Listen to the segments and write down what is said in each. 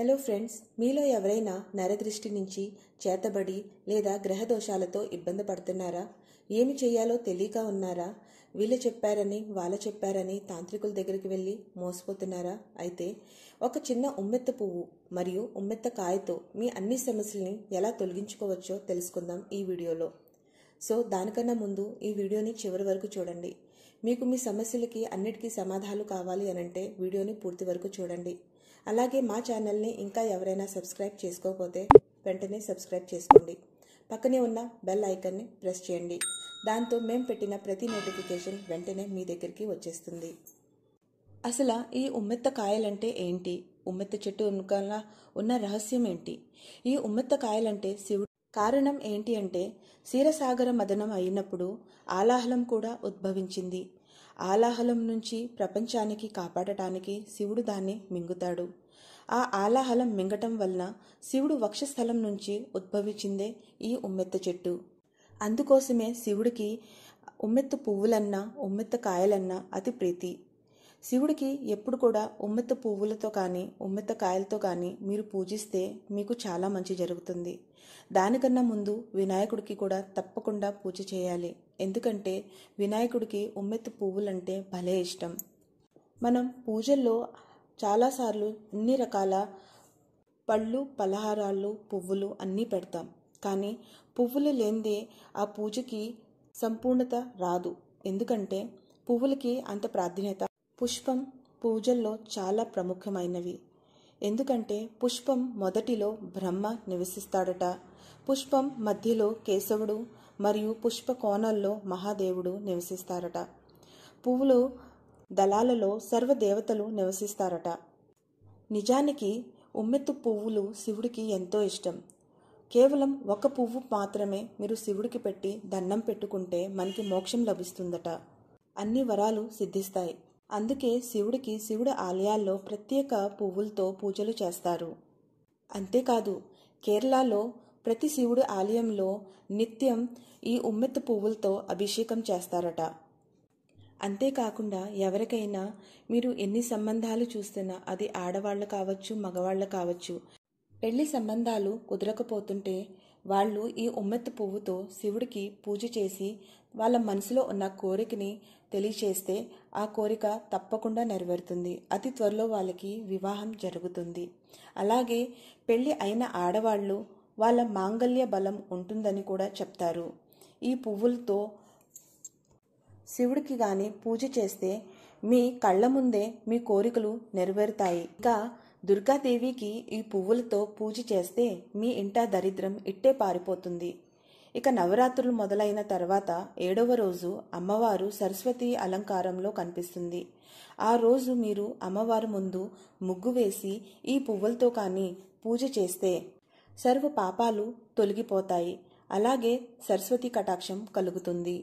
hello friends మీలో ఎవరైనా నరదృష్టి నుంచి చేతబడి లేదా గ్రహ దోషాలతో ఇబ్బంది పడుతున్నారా ఏమి చేయాలో తెలియక ఉన్నారా వీళ్ళు చెప్పారని వాళ్ళ చెప్పారని తాంత్రికుల దగ్గరికి వెళ్ళి మోసపోతున్నారా అయితే ఒక చిన్న ఉమ్మెత్త పువ్వు మరియు ఉమ్మెత్త కాయతో మీ అన్ని సమస్యల్ని ఎలా తొలగించుకోవచ్చో తెలుసుకుందాం ఈ వీడియోలో సో దానికన్నా ముందు ఈ వీడియోని చివరి వరకు చూడండి మీకు మీ సమస్యలకి అన్నిటికీ సమాధానాలు కావాలి అనంటే వీడియోని పూర్తి వరకు చూడండి అలాగే మా ఛానల్ని ఇంకా ఎవరైనా సబ్స్క్రైబ్ చేసుకోకపోతే వెంటనే సబ్స్క్రైబ్ చేసుకోండి పక్కనే ఉన్న బెల్ ఐకన్ని ప్రెస్ చేయండి దాంతో మేము పెట్టిన ప్రతి నోటిఫికేషన్ వెంటనే మీ దగ్గరికి వచ్చేస్తుంది అసలు ఈ ఉమ్మెత్త కాయలంటే ఏంటి ఉమ్మెత్త చెట్టు ఉన్న రహస్యం ఏంటి ఈ ఉమ్మెత్త కాయలంటే శివుడు కారణం ఏంటి అంటే క్షీరసాగర మదనం అయినప్పుడు ఆలాహలం కూడా ఉద్భవించింది ఆలాహలం నుంచి ప్రపంచానికి కాపాడటానికి శివుడు దాన్ని మింగుతాడు ఆ ఆలాహలం మింగటం వలన శివుడు వక్షస్థలం నుంచి ఉద్భవించిందే ఈ ఉమ్మెత్త చెట్టు అందుకోసమే శివుడికి ఉమ్మెత్త పువ్వులన్నా ఉమ్మెత్త కాయలన్నా అతి ప్రీతి శివుడికి ఎప్పుడు కూడా ఉమ్మెత్త పువ్వులతో కానీ ఉమ్మెత్త కాయలతో కానీ మీరు పూజిస్తే మీకు చాలా మంచి జరుగుతుంది దానికన్నా ముందు వినాయకుడికి కూడా తప్పకుండా పూజ చేయాలి ఎందుకంటే వినాయకుడికి ఉమ్మెత్త పువ్వులంటే భలే ఇష్టం మనం పూజల్లో చాలాసార్లు అన్ని రకాల పళ్ళు పలహారాలు పువ్వులు అన్నీ పెడతాం కానీ పువ్వులు లేనిదే ఆ పూజకి సంపూర్ణత రాదు ఎందుకంటే పువ్వులకి అంత ప్రాధాన్యత పుష్పం పూజల్లో చాలా ప్రముఖమైనవి ఎందుకంటే పుష్పం మొదటిలో బ్రహ్మ నివసిస్తాడట పుష్పం మధ్యలో కేశవుడు మరియు పుష్ప కోణాల్లో మహాదేవుడు నివసిస్తారట పువ్వులు దళాలలో సర్వదేవతలు నివసిస్తారట నిజానికి ఉమ్మెత్తు పువ్వులు శివుడికి ఎంతో ఇష్టం కేవలం ఒక పువ్వు మాత్రమే మీరు శివుడికి పెట్టి దండం పెట్టుకుంటే మనకి మోక్షం లభిస్తుందట అన్ని వరాలు సిద్ధిస్తాయి అందుకే శివుడికి శివుడి ఆలయాల్లో ప్రత్యేక పువ్వులతో పూజలు చేస్తారు అంతేకాదు కేరళలో ప్రతి శివుడి ఆలయంలో నిత్యం ఈ ఉమ్మెత్త పువ్వులతో అభిషేకం చేస్తారట అంతేకాకుండా ఎవరికైనా మీరు ఎన్ని సంబంధాలు చూస్తున్నా అది ఆడవాళ్ళు కావచ్చు మగవాళ్ళు కావచ్చు పెళ్లి సంబంధాలు కుదరకపోతుంటే వాళ్ళు ఈ ఉమ్మెత్తు పువ్వుతో శివుడికి పూజ చేసి వాళ్ళ మనసులో ఉన్న కోరికని తెలియచేస్తే ఆ కోరిక తప్పకుండా నెరవేరుతుంది అతి త్వరలో వాళ్ళకి వివాహం జరుగుతుంది అలాగే పెళ్లి అయిన ఆడవాళ్ళు వాళ్ళ మాంగల్య బలం ఉంటుందని కూడా చెప్తారు ఈ పువ్వులతో శివుడికి కానీ పూజ చేస్తే మీ కళ్ళ ముందే మీ కోరికలు నెరవేరుతాయి ఇంకా దుర్గాదేవికి ఈ పువ్వులతో పూజ చేస్తే మీ ఇంట దరిద్రం ఇట్టే పారిపోతుంది ఇక నవరాత్రులు మొదలైన తర్వాత ఏడవ రోజు అమ్మవారు సరస్వతి అలంకారంలో కనిపిస్తుంది ఆ రోజు మీరు అమ్మవారి ముందు ముగ్గు వేసి ఈ పువ్వులతో కానీ పూజ చేస్తే సర్వ పాపాలు తొలగిపోతాయి అలాగే సరస్వతి కటాక్షం కలుగుతుంది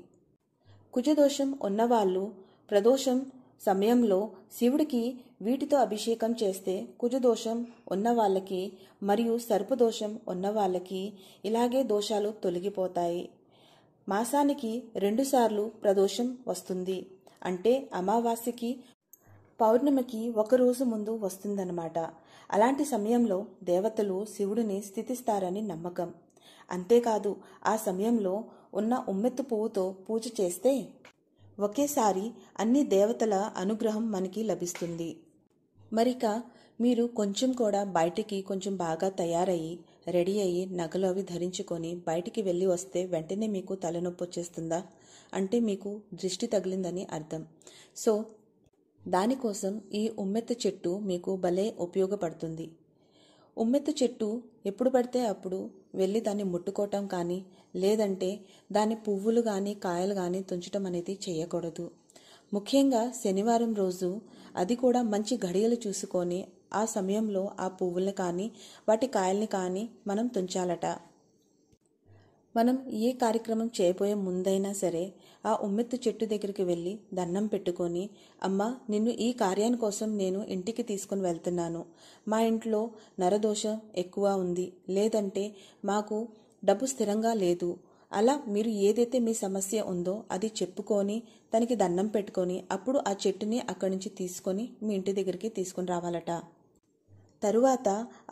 కుజదోషం ఉన్నవాళ్ళు ప్రదోషం సమయంలో శివుడికి వీటితో అభిషేకం చేస్తే కుజదోషం ఉన్న వాళ్ళకి మరియు సర్పదోషం ఉన్న వాళ్ళకి ఇలాగే దోషాలు తొలగిపోతాయి మాసానికి రెండుసార్లు ప్రదోషం వస్తుంది అంటే అమావాస్యకి పౌర్ణమికి ఒకరోజు ముందు వస్తుందన్నమాట అలాంటి సమయంలో దేవతలు శివుడిని స్థితిస్తారని నమ్మకం అంతేకాదు ఆ సమయంలో ఉన్న ఉమ్మెత్తు పువ్వుతో పూజ చేస్తే ఒకేసారి అన్ని దేవతల అనుగ్రహం మనకి లభిస్తుంది మరిక మీరు కొంచెం కూడా బయటికి కొంచెం బాగా తయారయ్యి రెడీ అయ్యి నగలు అవి ధరించుకొని బయటికి వెళ్ళి వస్తే వెంటనే మీకు తలనొప్పి వచ్చేస్తుందా అంటే మీకు దృష్టి తగిలిందని అర్థం సో దానికోసం ఈ ఉమ్మెత్త చెట్టు మీకు భలే ఉపయోగపడుతుంది ఉమ్మెత్తు చెట్టు ఎప్పుడు పడితే అప్పుడు వెళ్ళి దాన్ని ముట్టుకోవటం కానీ లేదంటే దాని పువ్వులు కానీ కాయలు కానీ తుంచటం అనేది చేయకూడదు ముఖ్యంగా శనివారం రోజు అది కూడా మంచి గడియలు చూసుకొని ఆ సమయంలో ఆ పువ్వుల్ని కానీ వాటి కాయల్ని కానీ మనం తుంచాలట మనం ఏ కార్యక్రమం చేయబోయే ముందైనా సరే ఆ ఉమ్మెత్తు చెట్టు దగ్గరికి వెళ్ళి దండం పెట్టుకొని అమ్మ నిన్ను ఈ కార్యాని కోసం నేను ఇంటికి తీసుకుని వెళ్తున్నాను మా ఇంట్లో నరదోషం ఎక్కువ ఉంది లేదంటే మాకు డబ్బు స్థిరంగా లేదు అలా మీరు ఏదైతే మీ సమస్య ఉందో అది చెప్పుకొని తనకి దండం పెట్టుకొని అప్పుడు ఆ చెట్టుని అక్కడి నుంచి తీసుకొని మీ ఇంటి దగ్గరికి తీసుకుని రావాలట తరువాత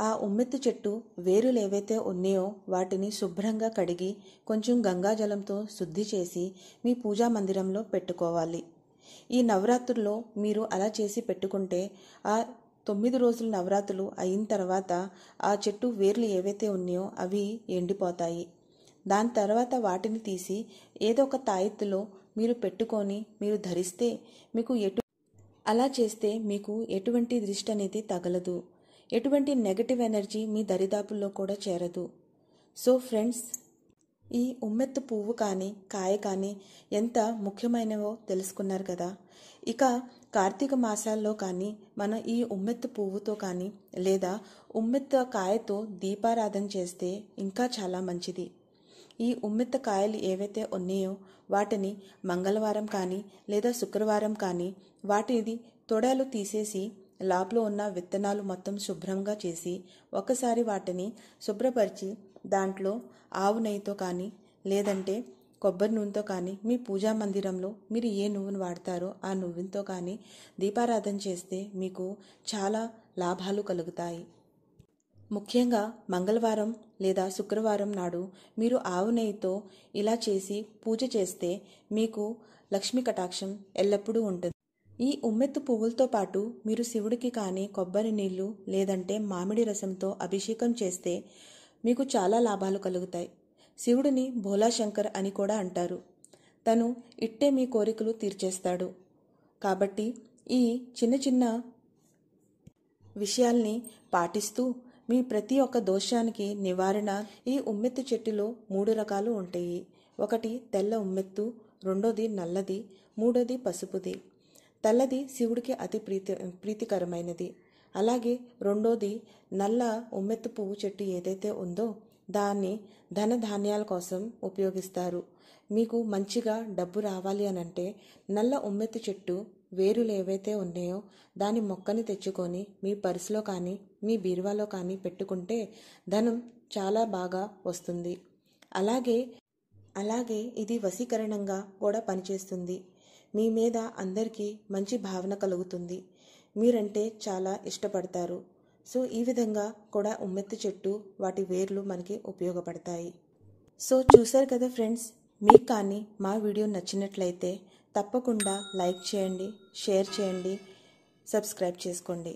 ఆ ఉమ్మెత్తు చెట్టు వేరులేవైతే ఉన్నాయో వాటిని శుభ్రంగా కడిగి కొంచెం గంగాజలంతో శుద్ధి చేసి మీ పూజా మందిరంలో పెట్టుకోవాలి ఈ నవరాత్రుల్లో మీరు అలా చేసి పెట్టుకుంటే ఆ తొమ్మిది రోజుల నవరాత్రులు అయిన తర్వాత ఆ చెట్టు వేర్లు ఏవైతే ఉన్నాయో అవి ఎండిపోతాయి దాని తర్వాత వాటిని తీసి ఏదో ఒక తాయెత్తులో మీరు పెట్టుకొని మీరు ధరిస్తే మీకు ఎటు అలా చేస్తే మీకు ఎటువంటి దృష్టి అనేది తగలదు ఎటువంటి నెగటివ్ ఎనర్జీ మీ దరిదాపుల్లో కూడా చేరదు సో ఫ్రెండ్స్ ఈ ఉమ్మెత్తు పువ్వు కానీ కాయ కానీ ఎంత ముఖ్యమైనవో తెలుసుకున్నారు కదా ఇక కార్తీక మాసాల్లో కానీ మనం ఈ ఉమ్మెత్తు పువ్వుతో కానీ లేదా ఉమ్మెత్త కాయతో దీపారాధన చేస్తే ఇంకా చాలా మంచిది ఈ ఉమ్మెత్త కాయలు ఏవైతే ఉన్నాయో వాటిని మంగళవారం కానీ లేదా శుక్రవారం కానీ వాటిది తొడలు తీసేసి లాప్లో ఉన్న విత్తనాలు మొత్తం శుభ్రంగా చేసి ఒకసారి వాటిని శుభ్రపరిచి దాంట్లో ఆవు నెయ్యితో కానీ లేదంటే కొబ్బరి నూనెతో కానీ మీ పూజా మందిరంలో మీరు ఏ నువ్వును వాడతారో ఆ నువ్వులతో కానీ దీపారాధన చేస్తే మీకు చాలా లాభాలు కలుగుతాయి ముఖ్యంగా మంగళవారం లేదా శుక్రవారం నాడు మీరు ఆవు నెయ్యితో ఇలా చేసి పూజ చేస్తే మీకు లక్ష్మీ కటాక్షం ఎల్లప్పుడూ ఉంటుంది ఈ ఉమ్మెత్తు పువ్వులతో పాటు మీరు శివుడికి కానీ కొబ్బరి నీళ్లు లేదంటే మామిడి రసంతో అభిషేకం చేస్తే మీకు చాలా లాభాలు కలుగుతాయి శివుడిని భోలాశంకర్ అని కూడా అంటారు తను ఇట్టే మీ కోరికలు తీర్చేస్తాడు కాబట్టి ఈ చిన్న చిన్న విషయాల్ని పాటిస్తూ మీ ప్రతి ఒక్క దోషానికి నివారణ ఈ ఉమ్మెత్తు చెట్టులో మూడు రకాలు ఉంటాయి ఒకటి తెల్ల ఉమ్మెత్తు రెండోది నల్లది మూడోది పసుపుది తెల్లది శివుడికి అతి ప్రీతి ప్రీతికరమైనది అలాగే రెండోది నల్ల ఉమ్మెత్తు పువ్వు చెట్టు ఏదైతే ఉందో దాన్ని ధన ధాన్యాల కోసం ఉపయోగిస్తారు మీకు మంచిగా డబ్బు రావాలి అని అంటే నల్ల ఉమ్మెత్తు చెట్టు వేరులు ఏవైతే ఉన్నాయో దాని మొక్కని తెచ్చుకొని మీ పర్సులో కానీ మీ బీరువాలో కానీ పెట్టుకుంటే ధనం చాలా బాగా వస్తుంది అలాగే అలాగే ఇది వశీకరణంగా కూడా పనిచేస్తుంది మీ మీద అందరికీ మంచి భావన కలుగుతుంది మీరంటే చాలా ఇష్టపడతారు సో ఈ విధంగా కూడా ఉమ్మెత్తి చెట్టు వాటి వేర్లు మనకి ఉపయోగపడతాయి సో చూశారు కదా ఫ్రెండ్స్ మీకు కానీ మా వీడియో నచ్చినట్లయితే తప్పకుండా లైక్ చేయండి షేర్ చేయండి సబ్స్క్రైబ్ చేసుకోండి